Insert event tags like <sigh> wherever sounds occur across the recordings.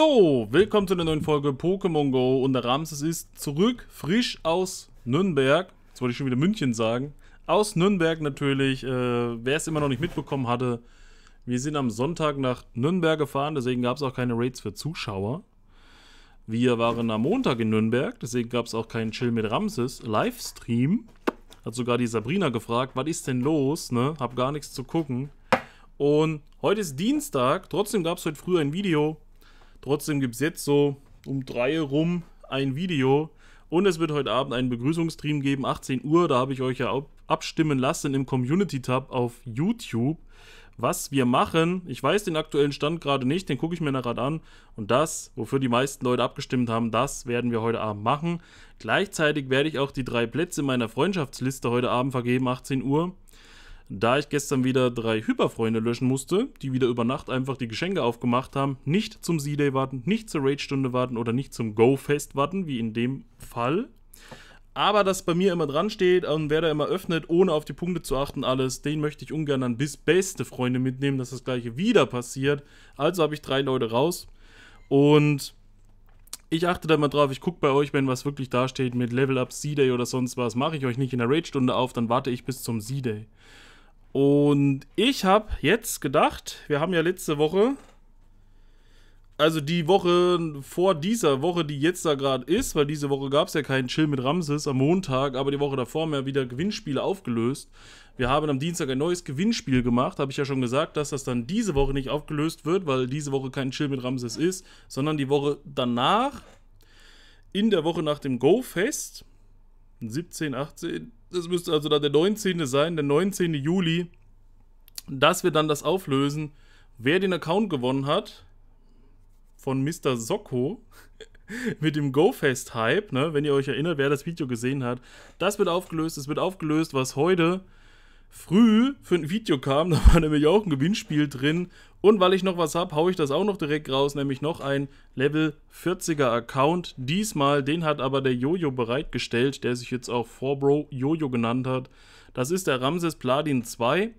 So, willkommen zu einer neuen Folge Pokémon Go und der Ramses ist zurück, frisch aus Nürnberg. Jetzt wollte ich schon wieder München sagen. Aus Nürnberg natürlich, äh, wer es immer noch nicht mitbekommen hatte. Wir sind am Sonntag nach Nürnberg gefahren, deswegen gab es auch keine Raids für Zuschauer. Wir waren am Montag in Nürnberg, deswegen gab es auch keinen Chill mit Ramses. Livestream. Hat sogar die Sabrina gefragt, was ist denn los, ne? Hab gar nichts zu gucken. Und heute ist Dienstag, trotzdem gab es heute früh ein Video Trotzdem gibt es jetzt so um drei rum ein Video und es wird heute Abend einen Begrüßungsstream geben, 18 Uhr. Da habe ich euch ja abstimmen lassen im Community-Tab auf YouTube, was wir machen. Ich weiß den aktuellen Stand gerade nicht, den gucke ich mir nachher an. Und das, wofür die meisten Leute abgestimmt haben, das werden wir heute Abend machen. Gleichzeitig werde ich auch die drei Plätze meiner Freundschaftsliste heute Abend vergeben, 18 Uhr. Da ich gestern wieder drei Hyperfreunde löschen musste, die wieder über Nacht einfach die Geschenke aufgemacht haben, nicht zum C-Day warten, nicht zur Raid-Stunde warten oder nicht zum Go-Fest warten, wie in dem Fall. Aber das bei mir immer dran steht und wer da immer öffnet, ohne auf die Punkte zu achten, alles, den möchte ich ungern an bis beste Freunde mitnehmen, dass das gleiche wieder passiert. Also habe ich drei Leute raus. Und ich achte da mal drauf, ich gucke bei euch, wenn was wirklich da steht mit Level Up, C-Day oder sonst was, mache ich euch nicht in der Raid-Stunde auf, dann warte ich bis zum C-Day. Und ich habe jetzt gedacht, wir haben ja letzte Woche, also die Woche vor dieser Woche, die jetzt da gerade ist, weil diese Woche gab es ja keinen Chill mit Ramses am Montag, aber die Woche davor haben wir wieder Gewinnspiele aufgelöst. Wir haben am Dienstag ein neues Gewinnspiel gemacht, habe ich ja schon gesagt, dass das dann diese Woche nicht aufgelöst wird, weil diese Woche kein Chill mit Ramses ist, sondern die Woche danach, in der Woche nach dem Go-Fest. 17, 18, das müsste also dann der 19. sein, der 19. Juli, dass wir dann das auflösen, wer den Account gewonnen hat von Mr. Socko <laughs> mit dem GoFest-Hype, ne? wenn ihr euch erinnert, wer das Video gesehen hat. Das wird aufgelöst, es wird aufgelöst, was heute früh für ein Video kam, <laughs> da war nämlich auch ein Gewinnspiel drin. Und weil ich noch was habe, haue ich das auch noch direkt raus, nämlich noch ein Level 40er Account. Diesmal, den hat aber der Jojo bereitgestellt, der sich jetzt auch 4Bro Jojo genannt hat. Das ist der Ramses Platin 2.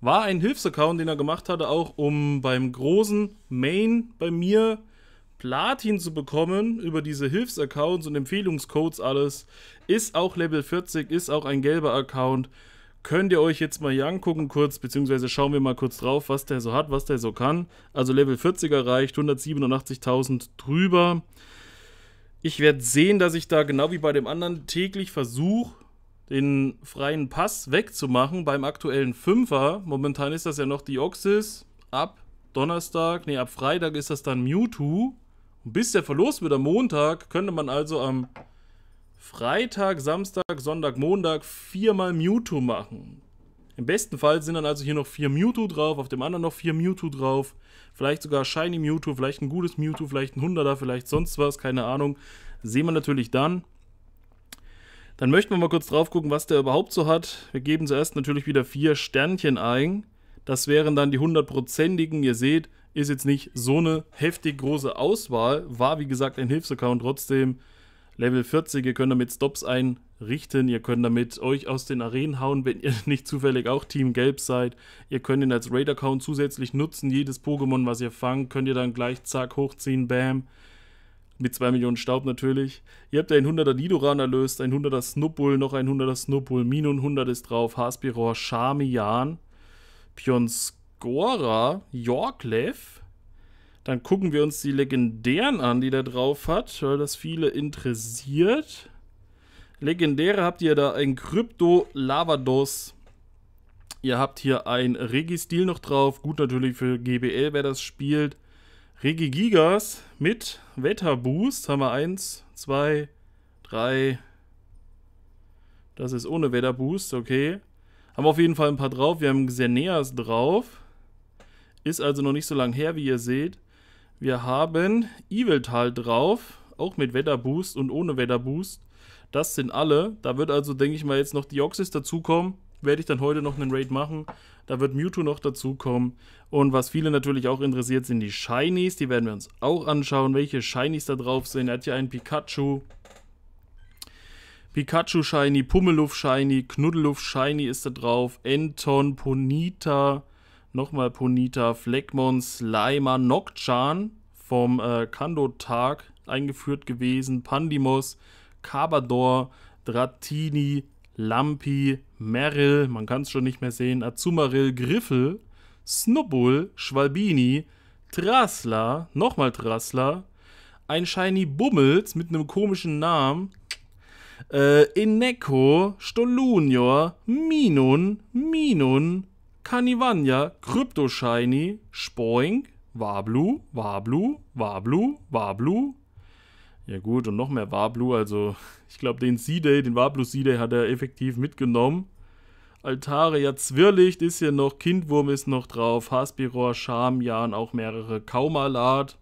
War ein Hilfsaccount, den er gemacht hatte, auch um beim großen Main bei mir Platin zu bekommen über diese Hilfsaccounts und Empfehlungscodes alles. Ist auch Level 40, ist auch ein gelber Account könnt ihr euch jetzt mal hier angucken kurz, beziehungsweise schauen wir mal kurz drauf, was der so hat, was der so kann. Also Level 40 erreicht, 187.000 drüber. Ich werde sehen, dass ich da genau wie bei dem anderen täglich versuche, den freien Pass wegzumachen beim aktuellen Fünfer. Momentan ist das ja noch die Ab Donnerstag, nee, ab Freitag ist das dann Mewtwo. Und bis der verlost wird am Montag, könnte man also am Freitag, Samstag, Sonntag, Montag viermal Mewtwo machen. Im besten Fall sind dann also hier noch vier Mewtwo drauf, auf dem anderen noch vier Mewtwo drauf. Vielleicht sogar Shiny Mewtwo, vielleicht ein gutes Mewtwo, vielleicht ein Hunderter, vielleicht sonst was, keine Ahnung. Sehen wir natürlich dann. Dann möchten wir mal kurz drauf gucken, was der überhaupt so hat. Wir geben zuerst natürlich wieder vier Sternchen ein. Das wären dann die hundertprozentigen. Ihr seht, ist jetzt nicht so eine heftig große Auswahl. War wie gesagt ein Hilfsaccount trotzdem. Level 40. Ihr könnt damit Stops einrichten. Ihr könnt damit euch aus den Arenen hauen, wenn ihr <laughs> nicht zufällig auch Team Gelb seid. Ihr könnt ihn als Raid-Account zusätzlich nutzen. Jedes Pokémon, was ihr fangt, könnt ihr dann gleich zack hochziehen. Bam. Mit 2 Millionen Staub natürlich. Ihr habt ein 100er Nidoran erlöst, ein 100er Snubbull, noch ein 100er Snubbull, Minun 100 ist drauf, Haspiror, Charmian, Pionsgora, Yorklev, dann gucken wir uns die legendären an, die der drauf hat, weil das viele interessiert. Legendäre habt ihr da ein Krypto Lavados. Ihr habt hier ein Regi-Stil noch drauf. Gut natürlich für GBL, wer das spielt. Regi Gigas mit Wetterboost. Haben wir eins, zwei, drei. Das ist ohne Wetterboost, okay. Haben wir auf jeden Fall ein paar drauf. Wir haben Xerneas drauf. Ist also noch nicht so lang her, wie ihr seht. Wir haben Eviltal drauf, auch mit Wetterboost und ohne Wetterboost. Das sind alle. Da wird also, denke ich mal, jetzt noch Deoxys dazukommen. Werde ich dann heute noch einen Raid machen. Da wird Mewtwo noch dazukommen. Und was viele natürlich auch interessiert, sind die Shinies. Die werden wir uns auch anschauen, welche Shinies da drauf sind. Er hat hier einen Pikachu. Pikachu Shiny, Pummeluff Shiny, Knuddeluff Shiny ist da drauf. Anton, Ponita, Nochmal Ponita, Fleckmon, Leimer, Nokchan vom äh, Kando-Tag eingeführt gewesen, Pandimos, Kabador, Dratini, Lampi, Merrill, man kann es schon nicht mehr sehen, Azumarill, Griffel, Snubbull, Schwalbini, Trassler, nochmal Trassler, ein Shiny Bummels mit einem komischen Namen, äh, Ineko, Stolunior, Minun, Minun, Tanivanya, Shiny, Spoing, Wablu, Wablu, Wablu, Wablu. Ja gut, und noch mehr Wablu, also <laughs> ich glaube den C-Day, den Wablu C-Day hat er effektiv mitgenommen. Altare, ja Zwirlicht ist hier noch, Kindwurm ist noch drauf, Haspiror, Schamjan, auch mehrere Kaumalat,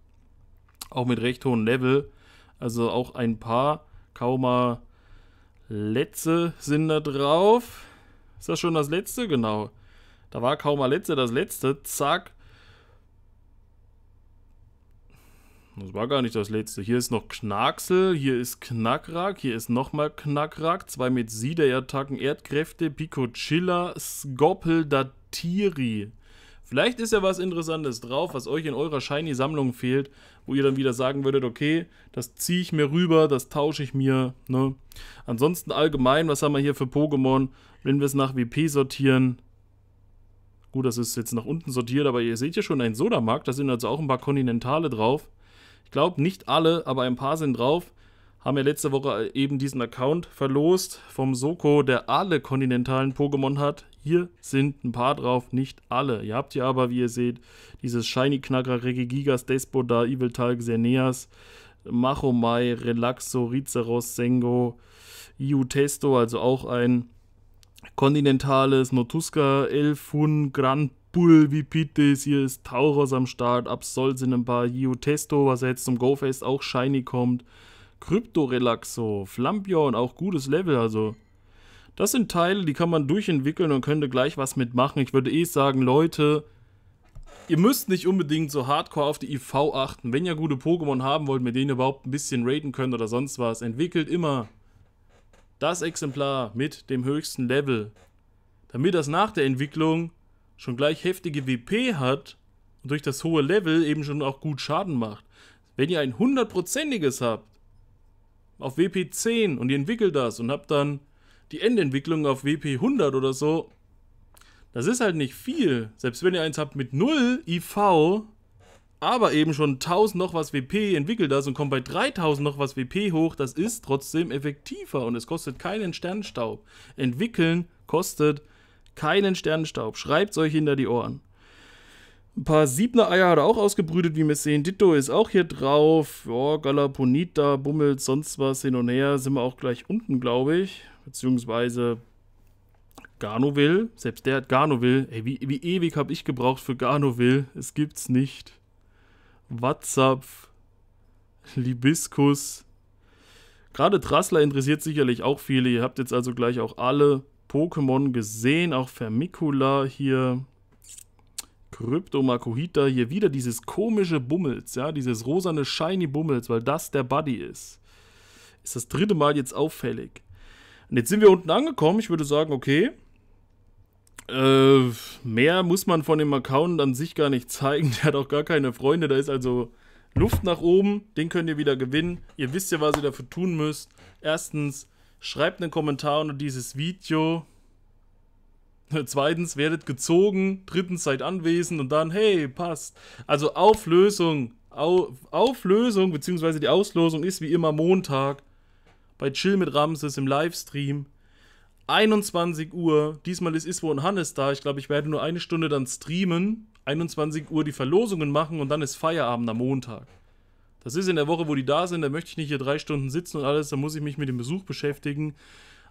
auch mit recht hohem Level. Also auch ein paar Kauma Letze sind da drauf. Ist das schon das letzte? Genau. Da war kaum ein letzte das letzte, zack. Das war gar nicht das letzte. Hier ist noch Knacksel, hier ist Knackrack, hier ist nochmal Knackrack. Zwei mit Siederattacken, Erdkräfte, Picochilla, Skoppel, Datiri. Vielleicht ist ja was Interessantes drauf, was euch in eurer Shiny-Sammlung fehlt, wo ihr dann wieder sagen würdet, okay, das ziehe ich mir rüber, das tausche ich mir. Ne? Ansonsten allgemein, was haben wir hier für Pokémon? Wenn wir es nach WP sortieren, Gut, das ist jetzt nach unten sortiert, aber ihr seht hier schon einen Sodamarkt. Da sind also auch ein paar Kontinentale drauf. Ich glaube, nicht alle, aber ein paar sind drauf. Haben ja letzte Woche äh, eben diesen Account verlost vom Soko, der alle kontinentalen Pokémon hat. Hier sind ein paar drauf, nicht alle. Ihr habt hier aber, wie ihr seht, dieses Shiny Knacker, Regigigas, Despodar, Eviltal, Xeneas, Machomai, Relaxo, Rizeros, Sengo, Iutesto, also auch ein Continentales, Notuska, Elfun, Gran Bull, Vipitis, hier ist Tauros am Start, Absol sind ein paar, Yu Testo, was jetzt zum GoFest auch shiny kommt, Relaxo, Flampion, auch gutes Level, also das sind Teile, die kann man durchentwickeln und könnte gleich was mitmachen. Ich würde eh sagen, Leute, ihr müsst nicht unbedingt so hardcore auf die IV achten. Wenn ihr gute Pokémon haben wollt, mit denen ihr überhaupt ein bisschen raiden könnt oder sonst was, entwickelt immer das Exemplar mit dem höchsten Level, damit das nach der Entwicklung schon gleich heftige WP hat und durch das hohe Level eben schon auch gut Schaden macht. Wenn ihr ein hundertprozentiges habt auf WP 10 und ihr entwickelt das und habt dann die Endentwicklung auf WP 100 oder so, das ist halt nicht viel. Selbst wenn ihr eins habt mit 0 IV, aber eben schon 1000 noch was WP entwickelt das und kommt bei 3000 noch was WP hoch, das ist trotzdem effektiver und es kostet keinen Sternenstaub. Entwickeln kostet keinen Sternenstaub. Schreibt euch hinter die Ohren. Ein paar Siebner Eier hat er auch ausgebrütet, wie wir sehen. Ditto ist auch hier drauf. Ja, Galaponita, Bummel, sonst was hin und her. Sind wir auch gleich unten, glaube ich. Beziehungsweise Garnoville. Selbst der hat Garnoville. Ey, wie, wie ewig habe ich gebraucht für Garnoville? Es gibt's nicht. WhatsApp, Libiskus. Gerade Trassler interessiert sicherlich auch viele. Ihr habt jetzt also gleich auch alle Pokémon gesehen. Auch Vermicula hier. Kryptomakohita. Hier wieder dieses komische Bummels, ja, dieses rosane Shiny Bummels, weil das der Buddy ist. Ist das dritte Mal jetzt auffällig. Und jetzt sind wir unten angekommen. Ich würde sagen, okay, äh, mehr muss man von dem Account an sich gar nicht zeigen. <laughs> Der hat auch gar keine Freunde. Da ist also Luft nach oben. Den könnt ihr wieder gewinnen. Ihr wisst ja, was ihr dafür tun müsst. Erstens, schreibt einen Kommentar unter dieses Video. <laughs> Zweitens, werdet gezogen. Drittens, seid anwesend. Und dann, hey, passt. Also Auflösung. Au Auflösung, beziehungsweise die Auslosung ist wie immer Montag. Bei Chill mit Ramses im Livestream. 21 Uhr. Diesmal ist Iswo und Hannes da. Ich glaube, ich werde nur eine Stunde dann streamen. 21 Uhr die Verlosungen machen und dann ist Feierabend am Montag. Das ist in der Woche, wo die da sind. Da möchte ich nicht hier drei Stunden sitzen und alles. Da muss ich mich mit dem Besuch beschäftigen.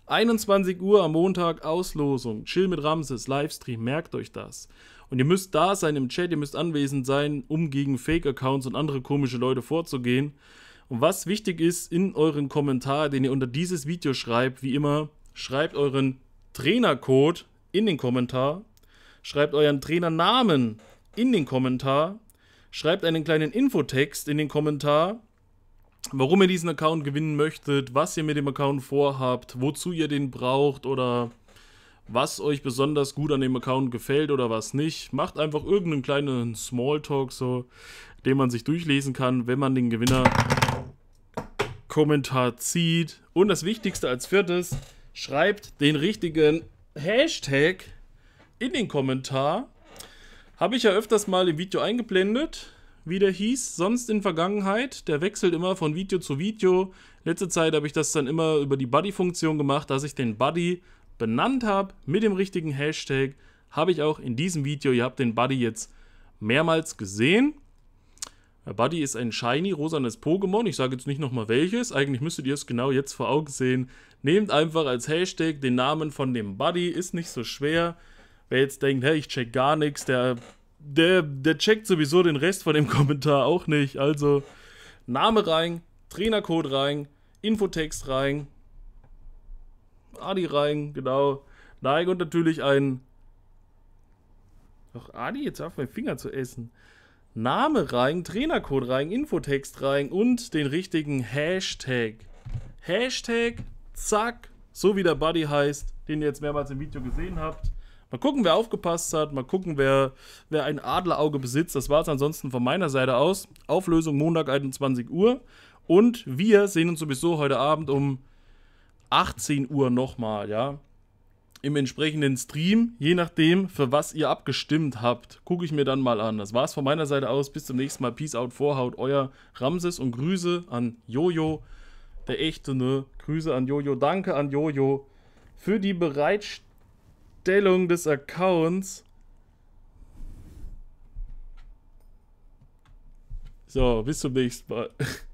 21 Uhr am Montag Auslosung. Chill mit Ramses, Livestream. Merkt euch das. Und ihr müsst da sein im Chat. Ihr müsst anwesend sein, um gegen Fake-Accounts und andere komische Leute vorzugehen. Und was wichtig ist, in euren Kommentar, den ihr unter dieses Video schreibt, wie immer, Schreibt euren Trainercode in den Kommentar. Schreibt euren Trainernamen in den Kommentar. Schreibt einen kleinen Infotext in den Kommentar, warum ihr diesen Account gewinnen möchtet, was ihr mit dem Account vorhabt, wozu ihr den braucht oder was euch besonders gut an dem Account gefällt oder was nicht. Macht einfach irgendeinen kleinen Smalltalk so, den man sich durchlesen kann, wenn man den Gewinner Kommentar zieht. Und das Wichtigste als viertes, Schreibt den richtigen Hashtag in den Kommentar. Habe ich ja öfters mal im Video eingeblendet, wie der hieß, sonst in Vergangenheit. Der wechselt immer von Video zu Video. Letzte Zeit habe ich das dann immer über die Buddy-Funktion gemacht, dass ich den Buddy benannt habe mit dem richtigen Hashtag. Habe ich auch in diesem Video. Ihr habt den Buddy jetzt mehrmals gesehen. Buddy ist ein shiny rosanes Pokémon. Ich sage jetzt nicht nochmal welches. Eigentlich müsstet ihr es genau jetzt vor Augen sehen. Nehmt einfach als Hashtag den Namen von dem Buddy. Ist nicht so schwer. Wer jetzt denkt, hey, ich check gar nichts, der, der, der checkt sowieso den Rest von dem <laughs> Kommentar auch nicht. Also Name rein, Trainercode rein, Infotext rein, Adi rein, genau. Nein, und natürlich ein. Ach, Adi, jetzt auf meinen Finger zu essen. Name rein, Trainercode rein, Infotext rein und den richtigen Hashtag. Hashtag, zack, so wie der Buddy heißt, den ihr jetzt mehrmals im Video gesehen habt. Mal gucken, wer aufgepasst hat, mal gucken, wer, wer ein Adlerauge besitzt. Das war es ansonsten von meiner Seite aus. Auflösung Montag 21 Uhr. Und wir sehen uns sowieso heute Abend um 18 Uhr nochmal, ja im entsprechenden Stream, je nachdem, für was ihr abgestimmt habt, gucke ich mir dann mal an. Das war's von meiner Seite aus. Bis zum nächsten Mal. Peace out, Vorhaut, euer Ramses und Grüße an Jojo, der echte, ne? Grüße an Jojo. Danke an Jojo für die Bereitstellung des Accounts. So, bis zum nächsten Mal. <laughs>